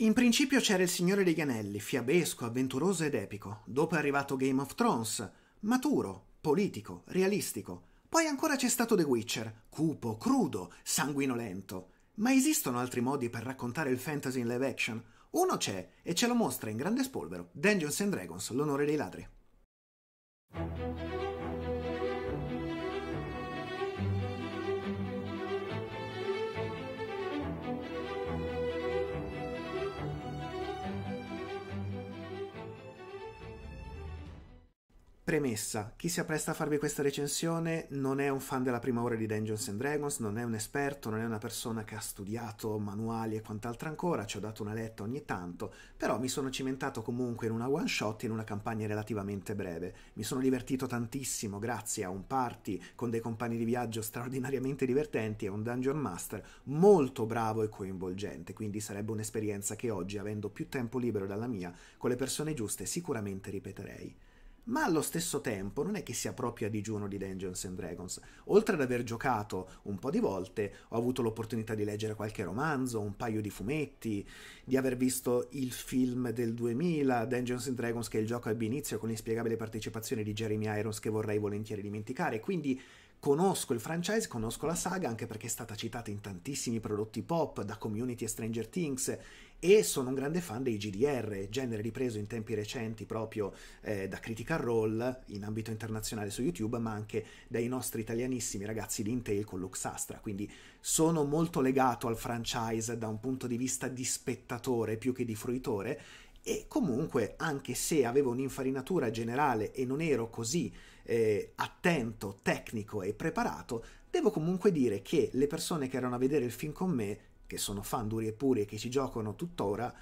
In principio c'era Il Signore degli Anelli, fiabesco, avventuroso ed epico. Dopo è arrivato Game of Thrones, maturo, politico, realistico. Poi ancora c'è stato The Witcher, cupo, crudo, sanguinolento. Ma esistono altri modi per raccontare il fantasy in live action? Uno c'è e ce lo mostra in grande spolvero Dungeons and Dragons, l'onore dei ladri. Premessa, chi si appresta a farvi questa recensione non è un fan della prima ora di Dungeons and Dragons, non è un esperto, non è una persona che ha studiato manuali e quant'altro ancora, ci ho dato una letta ogni tanto, però mi sono cimentato comunque in una one shot in una campagna relativamente breve. Mi sono divertito tantissimo grazie a un party con dei compagni di viaggio straordinariamente divertenti e un Dungeon Master molto bravo e coinvolgente, quindi sarebbe un'esperienza che oggi, avendo più tempo libero dalla mia, con le persone giuste sicuramente ripeterei ma allo stesso tempo non è che sia proprio a digiuno di Dungeons and Dragons. Oltre ad aver giocato un po' di volte, ho avuto l'opportunità di leggere qualche romanzo, un paio di fumetti, di aver visto il film del 2000, Dungeons and Dragons che il gioco ebbe inizio con l'inspiegabile partecipazione di Jeremy Irons che vorrei volentieri dimenticare, quindi conosco il franchise, conosco la saga anche perché è stata citata in tantissimi prodotti pop, da Community e Stranger Things e sono un grande fan dei GDR, genere ripreso in tempi recenti proprio eh, da Critical Role in ambito internazionale su YouTube, ma anche dai nostri italianissimi ragazzi di Intel con Luxastra, quindi sono molto legato al franchise da un punto di vista di spettatore più che di fruitore e comunque anche se avevo un'infarinatura generale e non ero così eh, attento, tecnico e preparato, devo comunque dire che le persone che erano a vedere il film con me, che sono fan duri e puri e che ci giocano tuttora,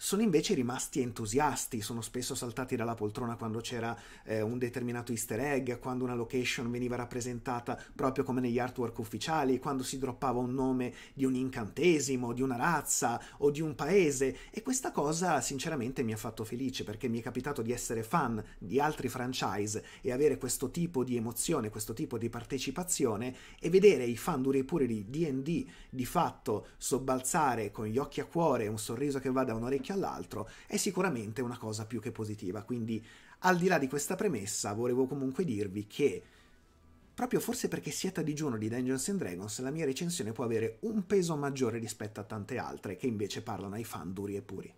sono invece rimasti entusiasti, sono spesso saltati dalla poltrona quando c'era eh, un determinato easter egg, quando una location veniva rappresentata proprio come negli artwork ufficiali, quando si droppava un nome di un incantesimo, di una razza o di un paese e questa cosa sinceramente mi ha fatto felice perché mi è capitato di essere fan di altri franchise e avere questo tipo di emozione, questo tipo di partecipazione e vedere i fan duri e puri di D&D di fatto sobbalzare con gli occhi a cuore un sorriso che va da un orecchio occhio all'altro è sicuramente una cosa più che positiva. Quindi, al di là di questa premessa, volevo comunque dirvi che proprio forse perché siete a digiuno di Dungeons and Dragons, la mia recensione può avere un peso maggiore rispetto a tante altre che invece parlano ai fan duri e puri.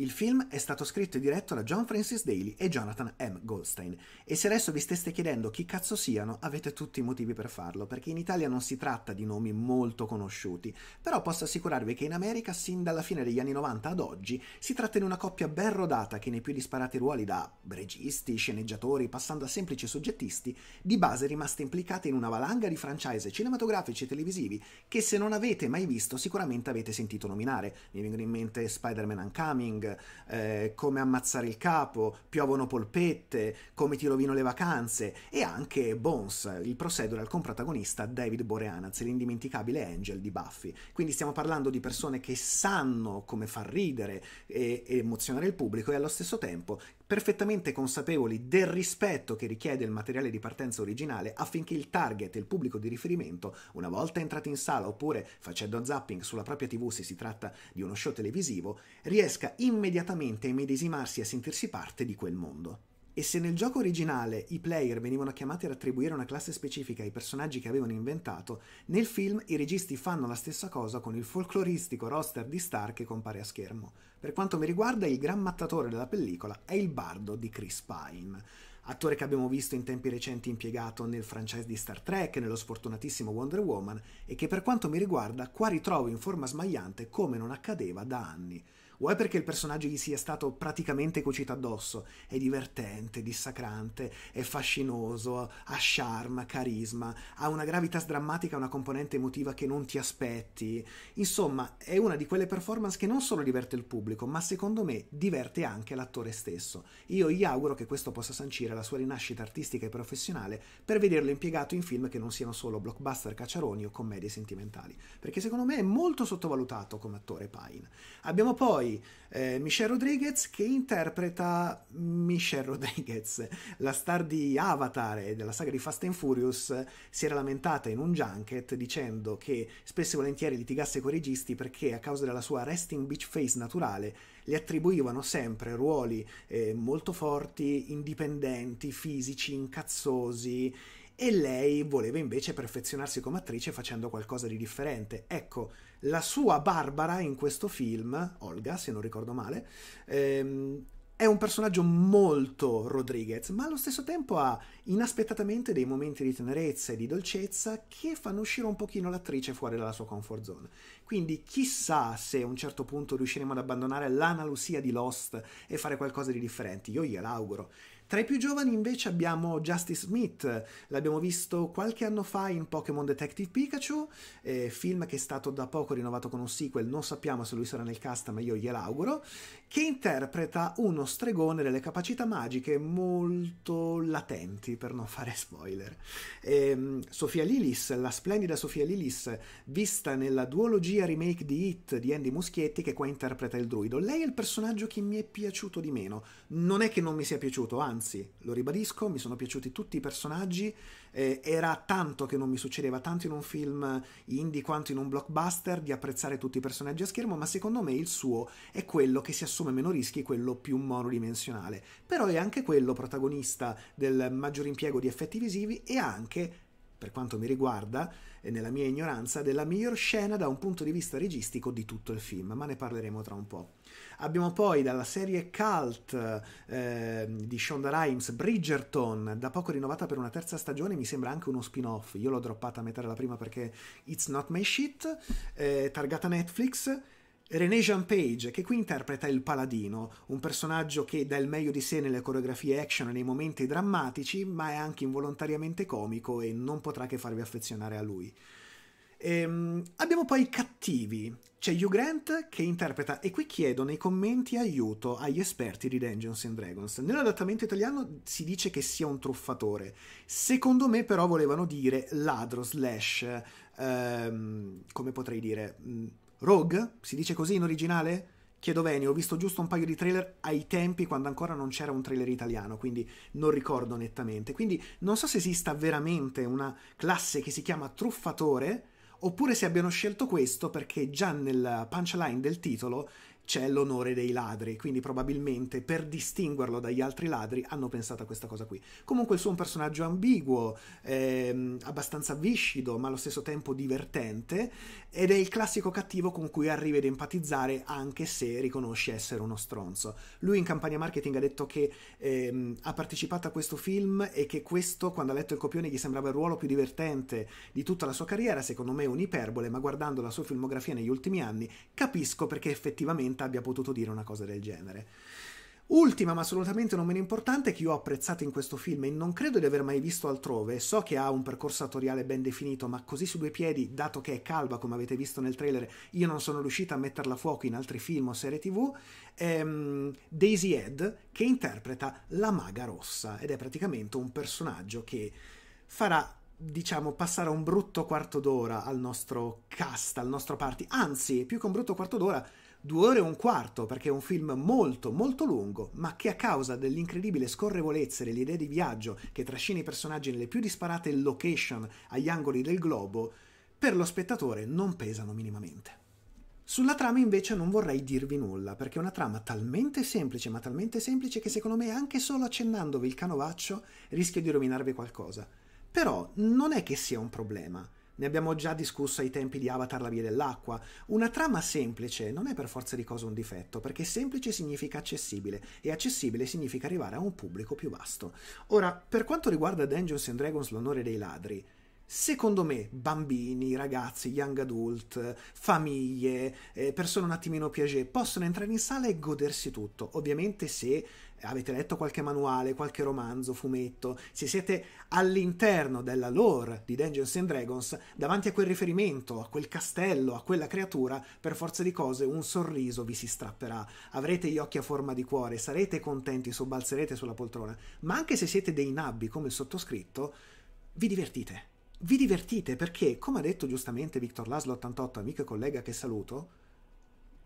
Il film è stato scritto e diretto da John Francis Daly e Jonathan M. Goldstein. E se adesso vi steste chiedendo chi cazzo siano, avete tutti i motivi per farlo, perché in Italia non si tratta di nomi molto conosciuti. Però posso assicurarvi che in America, sin dalla fine degli anni 90 ad oggi, si tratta di una coppia ben rodata che nei più disparati ruoli da registi, sceneggiatori, passando a semplici soggettisti, di base è rimasta implicata in una valanga di franchise cinematografici e televisivi che se non avete mai visto sicuramente avete sentito nominare. Mi vengono in mente Spider-Man Uncoming, eh, come ammazzare il capo, piovono polpette, come ti rovino le vacanze e anche Bones, il procedural con protagonista David Boreanaz, l'indimenticabile Angel di Buffy. Quindi stiamo parlando di persone che sanno come far ridere e, e emozionare il pubblico e allo stesso tempo perfettamente consapevoli del rispetto che richiede il materiale di partenza originale affinché il target, il pubblico di riferimento, una volta entrati in sala oppure facendo zapping sulla propria tv se si tratta di uno show televisivo, riesca immediatamente a medesimarsi e a sentirsi parte di quel mondo. E se nel gioco originale i player venivano chiamati ad attribuire una classe specifica ai personaggi che avevano inventato, nel film i registi fanno la stessa cosa con il folcloristico roster di star che compare a schermo. Per quanto mi riguarda, il gran mattatore della pellicola è il bardo di Chris Pine, attore che abbiamo visto in tempi recenti impiegato nel franchise di Star Trek, nello sfortunatissimo Wonder Woman, e che per quanto mi riguarda qua ritrovo in forma smagliante come non accadeva da anni o è perché il personaggio gli sia stato praticamente cucito addosso. È divertente, dissacrante, è fascinoso, ha charme, carisma, ha una gravità drammatica, una componente emotiva che non ti aspetti. Insomma, è una di quelle performance che non solo diverte il pubblico, ma secondo me diverte anche l'attore stesso. Io gli auguro che questo possa sancire la sua rinascita artistica e professionale per vederlo impiegato in film che non siano solo blockbuster cacciaroni o commedie sentimentali, perché secondo me è molto sottovalutato come attore Pine. Abbiamo poi eh, Michelle Rodriguez che interpreta Michelle Rodriguez, la star di Avatar e della saga di Fast and Furious, si era lamentata in un junket dicendo che spesso e volentieri litigasse con i registi perché a causa della sua resting beach face naturale le attribuivano sempre ruoli eh, molto forti, indipendenti, fisici, incazzosi e lei voleva invece perfezionarsi come attrice facendo qualcosa di differente. Ecco, la sua Barbara in questo film, Olga se non ricordo male, ehm, è un personaggio molto Rodriguez, ma allo stesso tempo ha inaspettatamente dei momenti di tenerezza e di dolcezza che fanno uscire un pochino l'attrice fuori dalla sua comfort zone. Quindi chissà se a un certo punto riusciremo ad abbandonare l'analusia di Lost e fare qualcosa di differente. Io gliel'auguro. Tra i più giovani invece abbiamo Justy Smith, l'abbiamo visto qualche anno fa in Pokémon Detective Pikachu, eh, film che è stato da poco rinnovato con un sequel, non sappiamo se lui sarà nel cast ma io gliel'auguro, che interpreta uno stregone delle capacità magiche molto latenti, per non fare spoiler. Eh, Sofia Lilis, la splendida Sofia Lilis, vista nella duologia remake di Hit di Andy Muschietti, che qua interpreta il druido. Lei è il personaggio che mi è piaciuto di meno. Non è che non mi sia piaciuto, anzi anzi, lo ribadisco, mi sono piaciuti tutti i personaggi, eh, era tanto che non mi succedeva, tanto in un film indie quanto in un blockbuster, di apprezzare tutti i personaggi a schermo, ma secondo me il suo è quello che si assume meno rischi, quello più monodimensionale. Però è anche quello protagonista del maggior impiego di effetti visivi e anche per quanto mi riguarda, e nella mia ignoranza, della miglior scena da un punto di vista registico di tutto il film, ma ne parleremo tra un po'. Abbiamo poi dalla serie cult eh, di Shonda Rhimes Bridgerton, da poco rinnovata per una terza stagione, mi sembra anche uno spin-off. Io l'ho droppata a metà della prima perché It's Not My Shit, eh, targata Netflix René Jean Page, che qui interpreta il Paladino, un personaggio che dà il meglio di sé nelle coreografie action e nei momenti drammatici, ma è anche involontariamente comico e non potrà che farvi affezionare a lui. Ehm, abbiamo poi i cattivi. C'è Hugh Grant che interpreta, e qui chiedo nei commenti aiuto agli esperti di Dungeons and Dragons. Nell'adattamento italiano si dice che sia un truffatore. Secondo me, però, volevano dire ladro slash. Ehm, come potrei dire? Rogue? Si dice così in originale? Chiedo Veni, ho visto giusto un paio di trailer ai tempi quando ancora non c'era un trailer italiano, quindi non ricordo nettamente. Quindi non so se esista veramente una classe che si chiama Truffatore, oppure se abbiano scelto questo perché già nella punchline del titolo c'è l'onore dei ladri, quindi probabilmente per distinguerlo dagli altri ladri hanno pensato a questa cosa qui. Comunque il suo è un personaggio ambiguo, ehm, abbastanza viscido, ma allo stesso tempo divertente, ed è il classico cattivo con cui arrivi ad empatizzare anche se riconosce essere uno stronzo. Lui in campagna marketing ha detto che ehm, ha partecipato a questo film e che questo, quando ha letto il copione, gli sembrava il ruolo più divertente di tutta la sua carriera, secondo me è un'iperbole, ma guardando la sua filmografia negli ultimi anni capisco perché effettivamente gente abbia potuto dire una cosa del genere. Ultima, ma assolutamente non meno importante, che io ho apprezzato in questo film e non credo di aver mai visto altrove, so che ha un percorso attoriale ben definito, ma così su due piedi, dato che è calva, come avete visto nel trailer, io non sono riuscito a metterla a fuoco in altri film o serie tv, ehm, Daisy Head, che interpreta la maga rossa, ed è praticamente un personaggio che farà diciamo, passare un brutto quarto d'ora al nostro cast, al nostro party. Anzi, più che un brutto quarto d'ora, due ore e un quarto, perché è un film molto molto lungo, ma che a causa dell'incredibile scorrevolezza delle idee di viaggio che trascina i personaggi nelle più disparate location agli angoli del globo, per lo spettatore non pesano minimamente. Sulla trama invece non vorrei dirvi nulla, perché è una trama talmente semplice, ma talmente semplice che secondo me anche solo accennandovi il canovaccio rischio di rovinarvi qualcosa. Però non è che sia un problema. Ne abbiamo già discusso ai tempi di Avatar La via dell'acqua. Una trama semplice non è per forza di cosa un difetto, perché semplice significa accessibile e accessibile significa arrivare a un pubblico più vasto. Ora, per quanto riguarda Dungeons and Dragons l'onore dei ladri, secondo me bambini, ragazzi, young adult, famiglie, eh, persone un attimino piaget possono entrare in sala e godersi tutto. Ovviamente se avete letto qualche manuale, qualche romanzo, fumetto, se siete all'interno della lore di Dungeons and Dragons, davanti a quel riferimento, a quel castello, a quella creatura, per forza di cose un sorriso vi si strapperà, avrete gli occhi a forma di cuore, sarete contenti, sobbalzerete sulla poltrona, ma anche se siete dei nabbi come il sottoscritto, vi divertite. Vi divertite perché, come ha detto giustamente Victor Laszlo 88, amico e collega che saluto,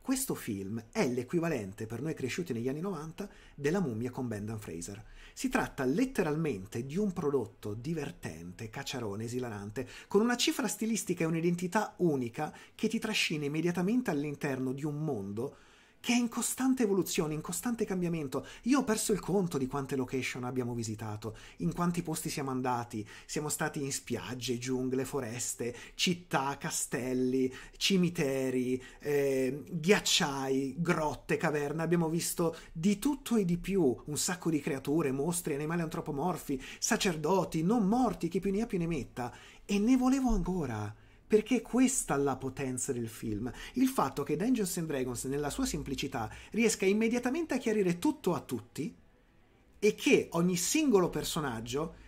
questo film è l'equivalente per noi cresciuti negli anni 90 della mummia con Brendan Fraser. Si tratta letteralmente di un prodotto divertente, cacciarone, esilarante, con una cifra stilistica e un'identità unica che ti trascina immediatamente all'interno di un mondo che è in costante evoluzione, in costante cambiamento. Io ho perso il conto di quante location abbiamo visitato, in quanti posti siamo andati. Siamo stati in spiagge, giungle, foreste, città, castelli, cimiteri, eh, ghiacciai, grotte, caverne. Abbiamo visto di tutto e di più, un sacco di creature, mostri, animali antropomorfi, sacerdoti, non morti, chi più ne ha più ne metta. E ne volevo ancora. Perché questa è la potenza del film, il fatto che Dungeons and Dragons nella sua semplicità riesca immediatamente a chiarire tutto a tutti e che ogni singolo personaggio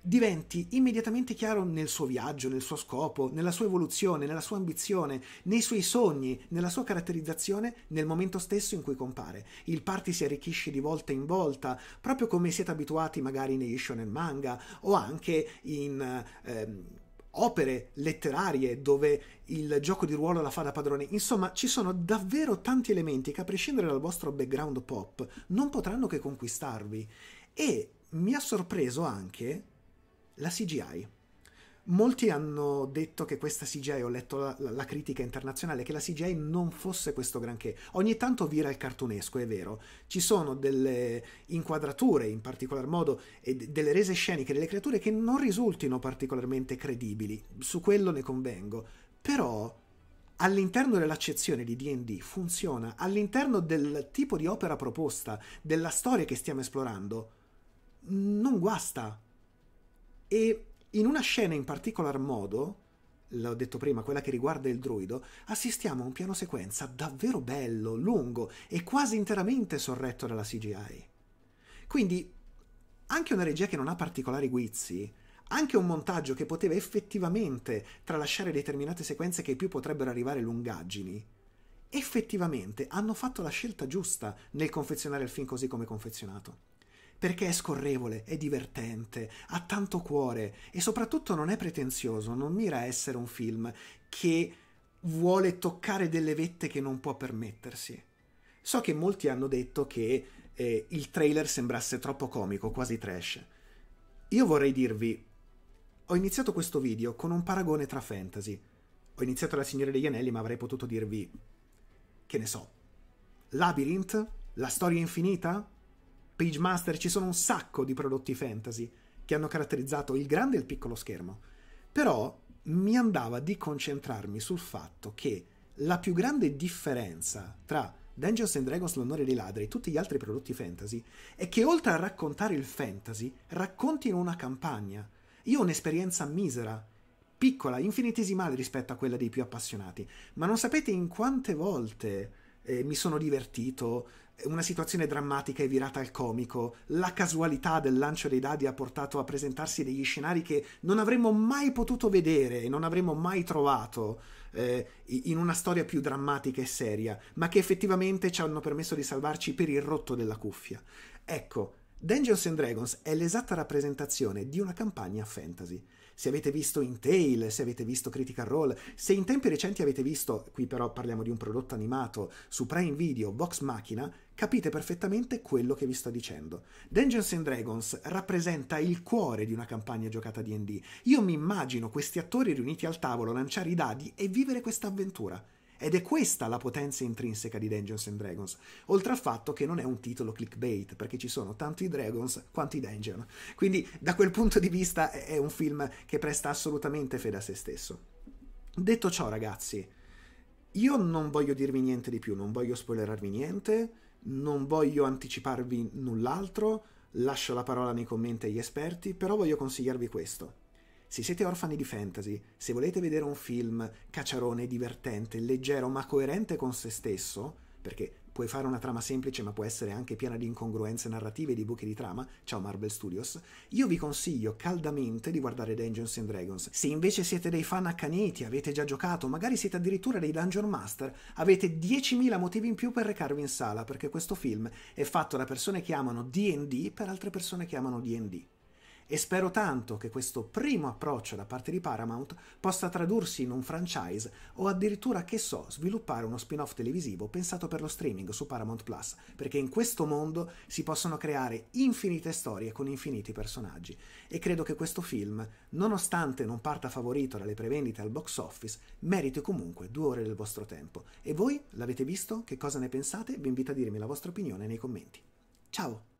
diventi immediatamente chiaro nel suo viaggio, nel suo scopo, nella sua evoluzione, nella sua ambizione, nei suoi sogni, nella sua caratterizzazione nel momento stesso in cui compare. Il party si arricchisce di volta in volta, proprio come siete abituati magari negli shonen manga o anche in... Ehm, opere letterarie dove il gioco di ruolo la fa da padrone. Insomma, ci sono davvero tanti elementi che a prescindere dal vostro background pop non potranno che conquistarvi. E mi ha sorpreso anche la CGI. Molti hanno detto che questa CGI, ho letto la, la, critica internazionale, che la CGI non fosse questo granché. Ogni tanto vira il cartunesco, è vero. Ci sono delle inquadrature, in particolar modo, e delle rese sceniche delle creature che non risultino particolarmente credibili. Su quello ne convengo. Però, all'interno dell'accezione di DD funziona, all'interno del tipo di opera proposta, della storia che stiamo esplorando, non guasta. E in una scena in particolar modo, l'ho detto prima, quella che riguarda il druido, assistiamo a un piano sequenza davvero bello, lungo e quasi interamente sorretto dalla CGI. Quindi, anche una regia che non ha particolari guizzi, anche un montaggio che poteva effettivamente tralasciare determinate sequenze che più potrebbero arrivare lungaggini, effettivamente hanno fatto la scelta giusta nel confezionare il film così come confezionato perché è scorrevole, è divertente, ha tanto cuore e soprattutto non è pretenzioso, non mira a essere un film che vuole toccare delle vette che non può permettersi. So che molti hanno detto che eh, il trailer sembrasse troppo comico, quasi trash. Io vorrei dirvi, ho iniziato questo video con un paragone tra fantasy. Ho iniziato La Signore degli Anelli, ma avrei potuto dirvi, che ne so, Labyrinth? La storia infinita? Page Master, ci sono un sacco di prodotti fantasy che hanno caratterizzato il grande e il piccolo schermo. Però mi andava di concentrarmi sul fatto che la più grande differenza tra Dungeons and Dragons l'onore dei ladri e tutti gli altri prodotti fantasy è che oltre a raccontare il fantasy, raccontino una campagna. Io ho un'esperienza misera, piccola, infinitesimale rispetto a quella dei più appassionati, ma non sapete in quante volte eh, mi sono divertito, una situazione drammatica è virata al comico, la casualità del lancio dei dadi ha portato a presentarsi degli scenari che non avremmo mai potuto vedere e non avremmo mai trovato eh, in una storia più drammatica e seria, ma che effettivamente ci hanno permesso di salvarci per il rotto della cuffia. Ecco, Dungeons and Dragons è l'esatta rappresentazione di una campagna fantasy. Se avete visto Intail, se avete visto Critical Role, se in tempi recenti avete visto, qui però parliamo di un prodotto animato, su Prime Video, Vox Machina, capite perfettamente quello che vi sto dicendo. Dungeons and Dragons rappresenta il cuore di una campagna giocata D&D. Io mi immagino questi attori riuniti al tavolo lanciare i dadi e vivere questa avventura. Ed è questa la potenza intrinseca di Dungeons and Dragons, oltre al fatto che non è un titolo clickbait, perché ci sono tanto i Dragons quanto i Dungeons. Quindi da quel punto di vista è un film che presta assolutamente fede a se stesso. Detto ciò ragazzi, io non voglio dirvi niente di più, non voglio spoilerarvi niente, non voglio anticiparvi null'altro, lascio la parola nei commenti agli esperti, però voglio consigliarvi questo. Se siete orfani di fantasy, se volete vedere un film cacciarone, divertente, leggero ma coerente con se stesso, perché puoi fare una trama semplice ma può essere anche piena di incongruenze narrative e di buchi di trama, ciao Marvel Studios, io vi consiglio caldamente di guardare Dungeons and Dragons. Se invece siete dei fan accaniti, avete già giocato, magari siete addirittura dei Dungeon Master, avete 10.000 motivi in più per recarvi in sala, perché questo film è fatto da persone che amano D&D per altre persone che amano D&D e spero tanto che questo primo approccio da parte di Paramount possa tradursi in un franchise o addirittura, che so, sviluppare uno spin-off televisivo pensato per lo streaming su Paramount Plus, perché in questo mondo si possono creare infinite storie con infiniti personaggi e credo che questo film, nonostante non parta favorito dalle prevendite al box office, meriti comunque due ore del vostro tempo. E voi l'avete visto? Che cosa ne pensate? Vi invito a dirmi la vostra opinione nei commenti. Ciao!